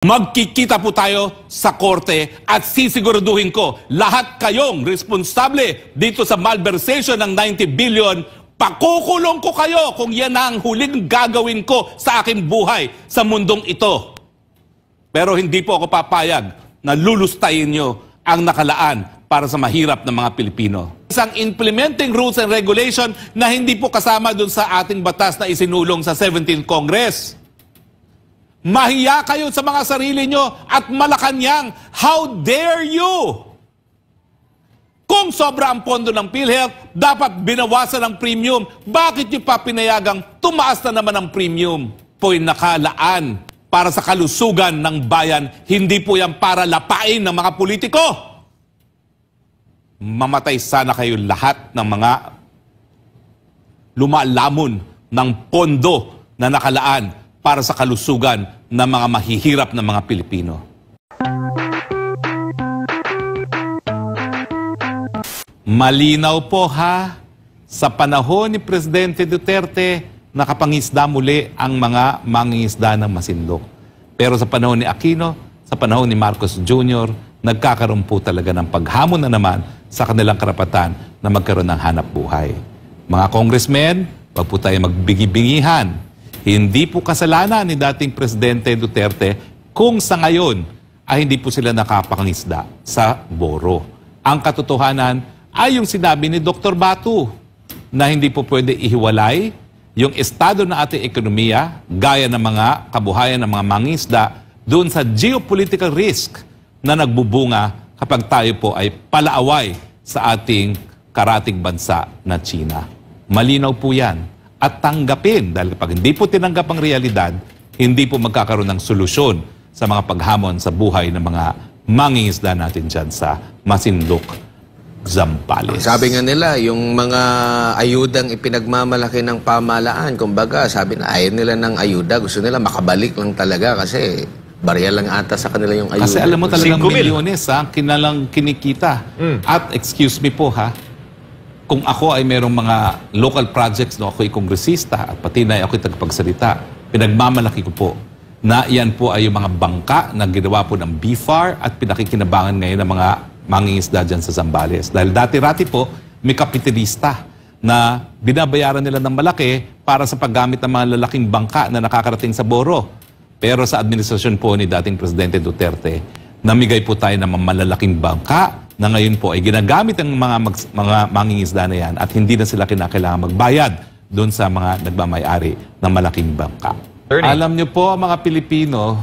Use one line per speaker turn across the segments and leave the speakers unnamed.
Magkikita po tayo sa korte at sisiguraduhin ko lahat kayong responsable dito sa malversation ng 90 billion. Pakukulong ko kayo kung yan ang huling gagawin ko sa aking buhay sa mundong ito. Pero hindi po ako papayag na lulustayin nyo ang nakalaan para sa mahirap na mga Pilipino. Isang implementing rules and regulation na hindi po kasama dun sa ating batas na isinulong sa 17th Congress. Mahiya kayo sa mga sarili nyo at malakanyang, how dare you? Kung sobra ang pondo ng PhilHealth, dapat binawasan ang premium. Bakit nyo pa pinayagang tumaas na naman ang premium? Po'y nakalaan para sa kalusugan ng bayan. Hindi po yan para lapain ng mga politiko. Mamatay sana kayo lahat ng mga lumalamon ng pondo na nakalaan para sa kalusugan ng mga mahihirap na mga Pilipino. Malinaw po ha, sa panahon ni Presidente Duterte, nakapangisda muli ang mga mangingisda ng masindok. Pero sa panahon ni Aquino, sa panahon ni Marcos Jr., nagkakaroon po talaga ng paghamon na naman sa kanilang karapatan na magkaroon ng hanap buhay. Mga congressmen, wag po tayo magbigibingihan hindi po kasalanan ni dating Presidente Duterte kung sa ngayon ay hindi po sila nakapangisda sa boro. Ang katotohanan ay yung sinabi ni Dr. Batu na hindi po pwede ihiwalay yung estado ng ating ekonomiya gaya ng mga kabuhayan ng mga mangisda doon sa geopolitical risk na nagbubunga kapag tayo po ay palaaway sa ating karating bansa na China. Malinaw po yan at tanggapin dahil pag hindi po tinanggap ang realidad, hindi po magkakaroon ng solusyon sa mga paghamon sa buhay ng mga mangingisda natin dyan sa Masindok, Zambales. Sabi nga nila, yung mga ayudang ipinagmamalaki ng pamalaan, kumbaga, sabi na ayaw nila ng ayuda, gusto nila makabalik lang talaga kasi barya lang ata sa kanila yung ayuda. Kasi alam mo talagang milyones ha, kinalang kinikita. Mm. At excuse me po ha, kung ako ay merong mga local projects no ako ay kongresista at pati na ako ay tagpagsalita, pinagmamalaki ko po na iyan po ay yung mga bangka na ginawa po ng BFAR at pinakikinabangan ngayon ng mga mangingisda dyan sa Zambales. Dahil dati-rati po, may kapitalista na binabayaran nila ng malaki para sa paggamit ng mga lalaking bangka na nakakarating sa Boro. Pero sa administrasyon po ni dating Presidente Duterte, namigay po tayo ng mga malalaking bangka na ngayon po ay ginagamit ang mga, mag, mga mangingisda na yan at hindi na sila kinakailangan magbayad doon sa mga nagmamayari ng malaking bangka. Ernie. Alam niyo po mga Pilipino,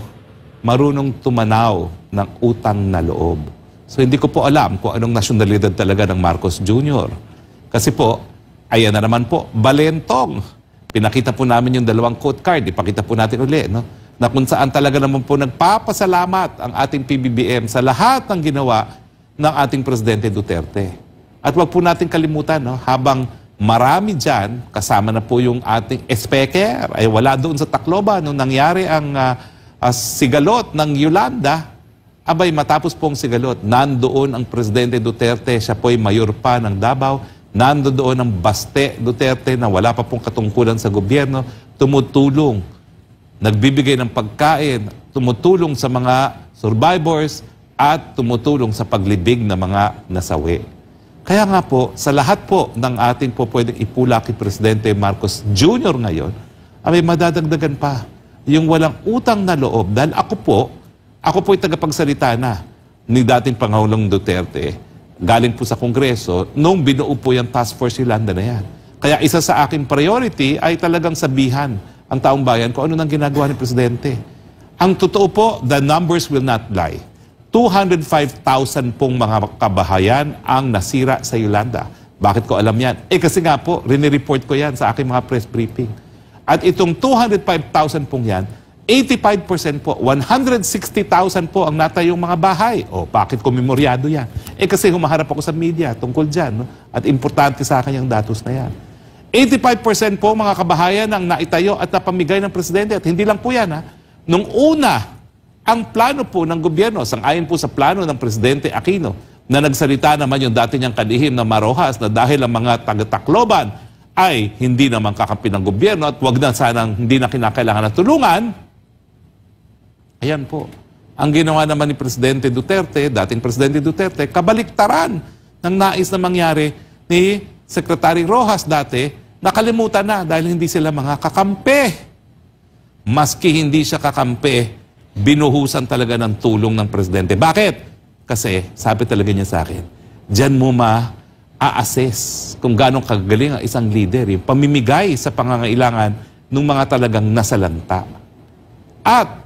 marunong tumanaw ng utang na loob. So hindi ko po alam kung anong nasyonalidad talaga ng Marcos Jr. Kasi po, ayan na naman po, balentong. Pinakita po namin yung dalawang quote card, ipakita po natin uli, no? na kung saan talaga naman po nagpapasalamat ang ating PBBM sa lahat ng ginawa ng ating Presidente Duterte. At wag po natin kalimutan, no, habang marami dyan, kasama na po yung ating Espeker, ay wala doon sa Tacloban, nung nangyari ang uh, uh, sigalot ng Yolanda, abay matapos po pong sigalot, nandoon ang Presidente Duterte, siya po ay mayor pa ng Davao, nandoon ang Baste Duterte na wala pa pong katungkulan sa gobyerno, tumutulong, nagbibigay ng pagkain, tumutulong sa mga survivors, at tumutulong sa paglibig ng mga nasawi. Kaya nga po, sa lahat po ng ating po pwedeng ipula kay Presidente Marcos Jr. ngayon, ay may madadagdagan pa yung walang utang na loob. Dahil ako po, ako po'y tagapagsalita na ni dating Pangulong Duterte galing po sa Kongreso nung binuo po yung task force Yolanda na yan. Kaya isa sa aking priority ay talagang sabihan ang taong bayan kung ano nang ginagawa ni Presidente. Ang totoo po, the numbers will not lie. 205,000 pong mga kabahayan ang nasira sa Yolanda. Bakit ko alam yan? Eh kasi nga po, rinireport ko yan sa aking mga press briefing. At itong 205,000 pong yan, 85% po, 160,000 po ang natayong mga bahay. O, bakit ko memoryado yan? Eh kasi humaharap ako sa media tungkol dyan. No? At importante sa akin yung datos na yan. 85% po mga kabahayan ang naitayo at napamigay ng presidente. At hindi lang po yan. Ha? Nung una, ang plano po ng gobyerno, sangayon po sa plano ng Presidente Aquino, na nagsalita naman yung dati niyang kalihim na Marojas na dahil ang mga taga-Tacloban ay hindi naman kakampi ng gobyerno at wag na sanang hindi na kinakailangan ng tulungan, ayan po. Ang ginawa naman ni Presidente Duterte, dating Presidente Duterte, kabaliktaran ng nais na mangyari ni Secretary Rojas dati, nakalimutan na dahil hindi sila mga kakampi. Maski hindi siya kakampi, binuhusan talaga ng tulong ng presidente. Bakit? Kasi, sabi talaga niya sa akin, dyan mo ma assess kung gano'ng kagaling ang isang leader. Yung pamimigay sa pangangailangan ng mga talagang nasalanta. At,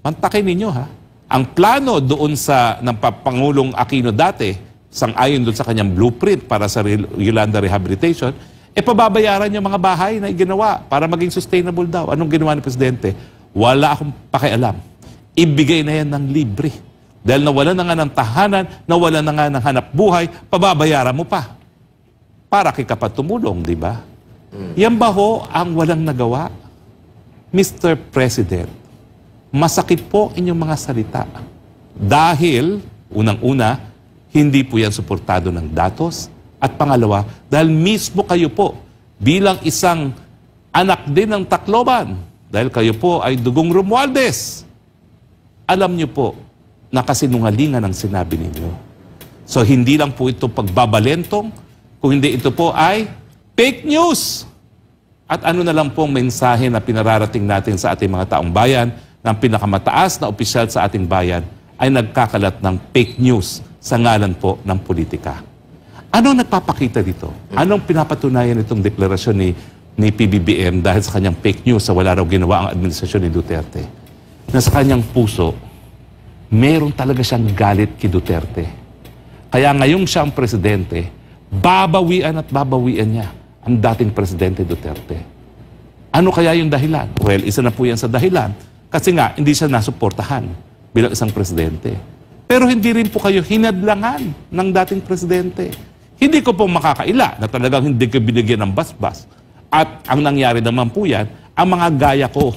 mantakin ninyo ha, ang plano doon sa ng Pangulong Aquino dati, sang ayon doon sa kanyang blueprint para sa Yolanda Rehabilitation, e pababayaran yung mga bahay na iginawa para maging sustainable daw. Anong ginawa ni Presidente? Wala akong pakialam ibigay na yan ng libre. Dahil nawala na nga ng tahanan, nawala na nga ng hanap buhay, pababayaran mo pa. Para kay kapag tumulong, di ba? Yan ba ho ang walang nagawa? Mr. President, masakit po inyong mga salita. Dahil, unang-una, hindi po yan suportado ng datos. At pangalawa, dahil mismo kayo po, bilang isang anak din ng Tacloban, dahil kayo po ay dugong Romualdez, alam niyo po na kasinungalingan ang sinabi ninyo. So hindi lang po ito pagbabalentong, kung hindi ito po ay fake news. At ano na lang pong mensahe na pinararating natin sa ating mga taong bayan ng pinakamataas na opisyal sa ating bayan ay nagkakalat ng fake news sa ngalan po ng politika. Anong nagpapakita dito? Anong pinapatunayan itong deklarasyon ni, ni PBBM dahil sa kanyang fake news sa wala raw ginawa ang administrasyon ni Duterte? na sa kanyang puso, meron talaga siyang galit kay Duterte. Kaya ngayong siya ang presidente, babawian at babawian niya ang dating presidente Duterte. Ano kaya yung dahilan? Well, isa na po yan sa dahilan. Kasi nga, hindi siya nasuportahan bilang isang presidente. Pero hindi rin po kayo hinadlangan ng dating presidente. Hindi ko po makakaila na talagang hindi ko binigyan ng basbas. At ang nangyari naman po yan, ang mga gaya ko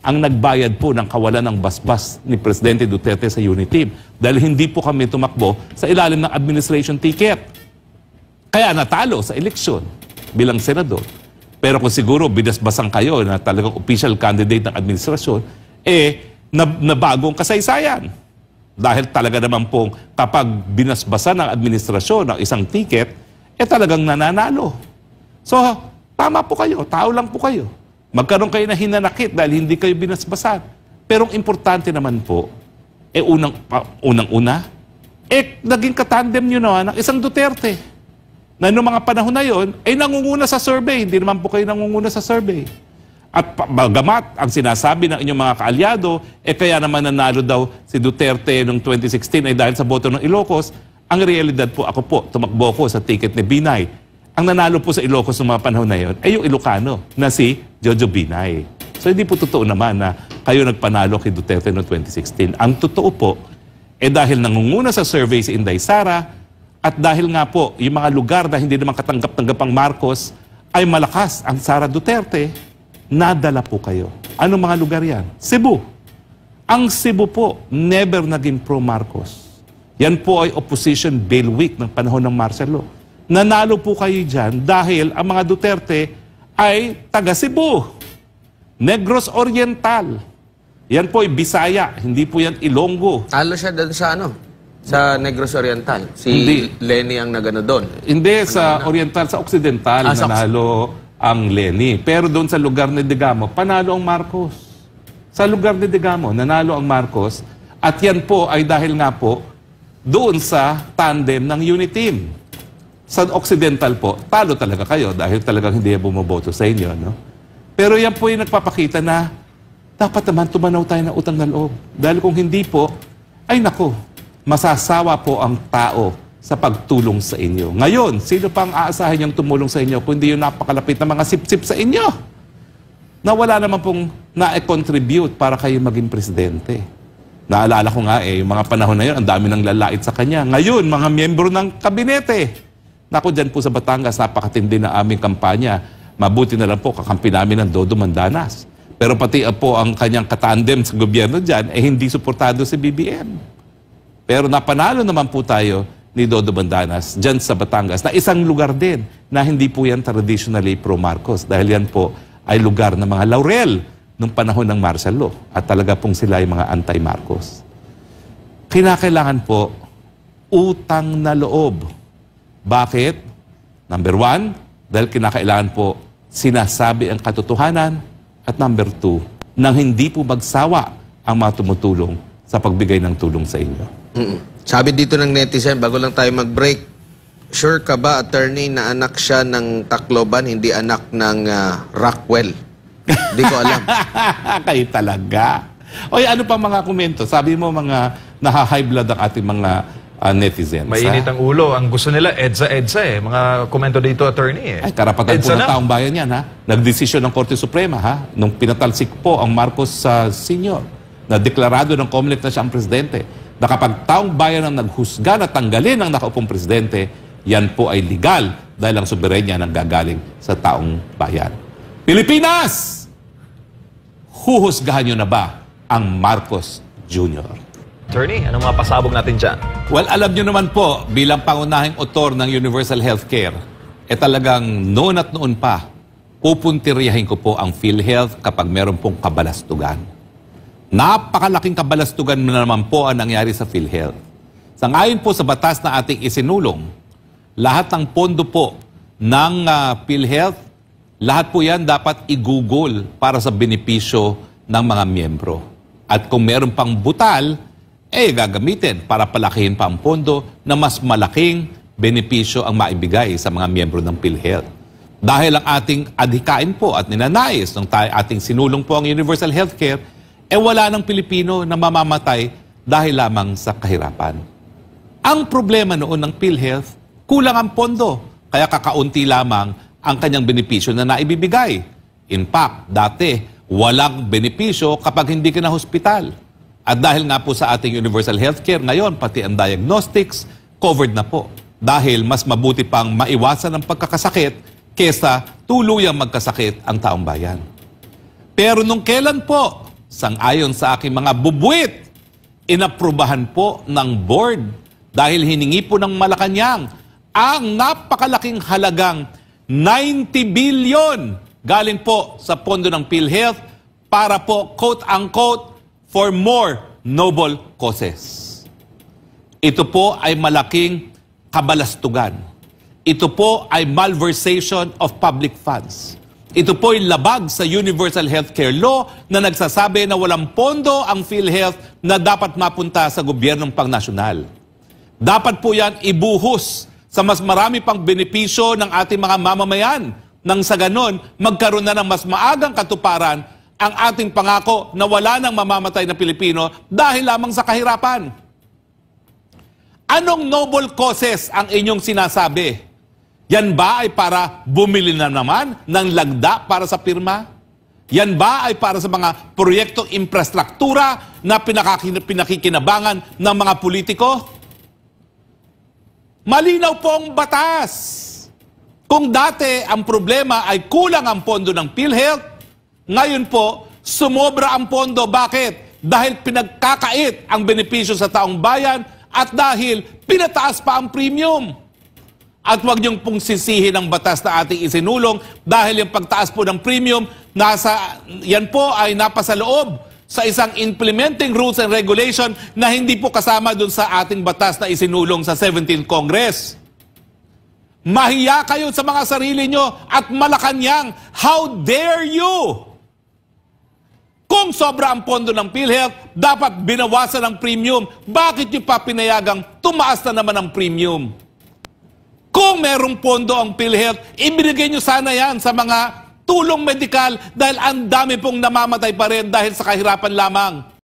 ang nagbayad po ng kawalan ng basbas ni Presidente Duterte sa Uniteam dahil hindi po kami tumakbo sa ilalim ng administration ticket. Kaya natalo sa eleksyon bilang senador. Pero kung siguro binasbasan kayo na talagang official candidate ng administrasyon, eh, nabagong kasaysayan. Dahil talaga naman pong kapag binasbasan ng administrasyon ng isang ticket, eh talagang nananalo. So, tama po kayo, tao lang po kayo. Magkaroon kayo na hinanakit dahil hindi kayo binasbasan. Pero ang importante naman po, eh unang, uh, unang-una, eh naging katandem nyo naman ang isang Duterte na noong mga panahon na yon, ay eh, nangunguna sa survey. Hindi naman po kayo nangunguna sa survey. At bagamat ang sinasabi ng inyong mga kaalyado, eh kaya naman nanalo daw si Duterte noong 2016 ay dahil sa boto ng Ilocos, ang realidad po ako po, tumakbo ko sa ticket ni Binay. Ang nanalo po sa Ilocos noong mga panahon na yon ay yung Ilocano na si Jojo Binay. So hindi po totoo naman na kayo nagpanalo kay Duterte noong 2016. Ang totoo po, eh dahil nangunguna sa survey si Inday Sara, at dahil nga po, yung mga lugar na hindi naman katanggap-tanggap ang Marcos, ay malakas ang Sara Duterte, nadala po kayo. Ano mga lugar yan? Cebu. Ang Cebu po, never naging pro-Marcos. Yan po ay opposition bailwick ng panahon ng Marcelo. Nanalo po kayo dyan dahil ang mga Duterte ay taga Cebu, Negros Oriental. Yan po ay Bisaya, hindi po yan Ilonggo. Talo siya doon sa ano? Sa Negros Oriental. Si hindi. Lenny ang nagano doon. Hindi, ano sa na? Oriental, sa Occidental ah, nanalo ang Lenny. Pero doon sa lugar ni Digamo, panalo ang Marcos. Sa lugar ni Digamo, nanalo ang Marcos. At yan po ay dahil nga po doon sa tandem ng unity team sa Occidental po, talo talaga kayo dahil talagang hindi bumoboto sa inyo. No? Pero yan po yung nagpapakita na dapat naman tumanaw tayo ng utang na loob. Dahil kung hindi po, ay nako, masasawa po ang tao sa pagtulong sa inyo. Ngayon, sino pang aasahin niyang tumulong sa inyo kundi yung napakalapit na mga sip-sip sa inyo na wala naman pong na-contribute para kayo maging presidente. Naalala ko nga eh, yung mga panahon na yun, ang dami ng lalait sa kanya. Ngayon, mga miyembro ng kabinete, Naku, dyan po sa Batangas, napakatindi na aming kampanya. Mabuti na lang po, kakampi namin ng Dodo Mandanas. Pero pati ah, po ang kanyang katandem sa gobyerno dyan, eh hindi suportado si BBM. Pero napanalo naman po tayo ni Dodo Bandanas dyan sa Batangas na isang lugar din na hindi po yan traditionally pro-Marcos dahil yan po ay lugar ng mga laurel nung panahon ng martial law at talaga pong sila ay mga anti-Marcos. Kinakailangan po utang na loob bakit? Number one, dahil kinakailangan po sinasabi ang katotohanan. At number two, nang hindi po magsawa ang mga tumutulong sa pagbigay ng tulong sa inyo. Mm -mm. Sabi dito ng netizen, bago lang tayo mag-break, sure ka ba, attorney, na anak siya ng Tacloban, hindi anak ng uh, Rockwell? Hindi ko alam. Kayo talaga. Oy, ano pa mga komento? Sabi mo mga nahahive blood ang ating mga uh, netizens. Mainit ang ulo. Ang gusto nila, EDSA, EDSA eh. Mga komento dito, attorney eh. Ay, karapatan EDSA po ng taong bayan yan ha. Nagdesisyon ng Korte Suprema ha. Nung pinatalsik po ang Marcos sa uh, senior na deklarado ng COMELEC na siya ang presidente na kapag taong bayan ang naghusga na tanggalin ang nakaupong presidente, yan po ay legal dahil ang soberenya nang gagaling sa taong bayan. Pilipinas! Huhusgahan nyo na ba ang Marcos Jr.? Attorney, anong mga pasabog natin dyan? Well, alam nyo naman po, bilang pangunahing otor ng Universal Healthcare, eh talagang noon at noon pa, pupuntiryahin ko po ang PhilHealth kapag meron pong kabalastugan. Napakalaking kabalastugan na naman po ang nangyari sa PhilHealth. Sangayon po sa batas na ating isinulong, lahat ng pondo po ng uh, PhilHealth, lahat po yan dapat i-google para sa benepisyo ng mga miyembro. At kung meron pang butal, ay eh, gagamitin para palakihin pa ang pondo na mas malaking benepisyo ang maibigay sa mga miyembro ng PhilHealth. Dahil ang ating adhikain po at ninanais ng ating sinulong po ang universal healthcare, eh wala ng Pilipino na mamamatay dahil lamang sa kahirapan. Ang problema noon ng PhilHealth, kulang ang pondo, kaya kakaunti lamang ang kanyang benepisyo na naibibigay. In fact, dati, walang benepisyo kapag hindi ka na hospital. At dahil nga po sa ating universal healthcare, ngayon pati ang diagnostics covered na po. Dahil mas mabuti pang maiwasan ang pagkakasakit kesa tuluyang magkasakit ang taong bayan. Pero nung kailan po, sangayon sa aking mga bubuit, inaprubahan po ng board dahil hiningi po ng Malacanang ang napakalaking halagang 90 billion galing po sa pondo ng PhilHealth para po, quote-unquote, for more noble causes. Ito po ay malaking kabalastugan. Ito po ay malversation of public funds. Ito po ay labag sa Universal Healthcare Law na nagsasabi na walang pondo ang PhilHealth na dapat mapunta sa gobyernong pangnasyonal. Dapat po yan ibuhos sa mas marami pang benepisyo ng ating mga mamamayan nang sa ganon magkaroon na ng mas maagang katuparan ang ating pangako na wala nang mamamatay na Pilipino dahil lamang sa kahirapan. Anong noble causes ang inyong sinasabi? Yan ba ay para bumili na naman ng lagda para sa pirma? Yan ba ay para sa mga proyektong infrastruktura na pinakikinabangan ng mga politiko? Malinaw po ang batas. Kung dati ang problema ay kulang ang pondo ng PhilHealth, ngayon po, sumobra ang pondo. Bakit? Dahil pinagkakait ang benepisyo sa taong bayan at dahil pinataas pa ang premium. At huwag niyong pong sisihin ang batas na ating isinulong dahil yung pagtaas po ng premium, nasa, yan po ay napasa loob sa isang implementing rules and regulation na hindi po kasama dun sa ating batas na isinulong sa 17th Congress. Mahiya kayo sa mga sarili nyo at malakanyang, how dare you! Kung sobra ang pondo ng PhilHealth, dapat binawasan ang premium. Bakit yung pa tumaas na naman ang premium? Kung merong pondo ang PhilHealth, ibigay nyo sana yan sa mga tulong medikal dahil ang dami pong namamatay pa rin dahil sa kahirapan lamang.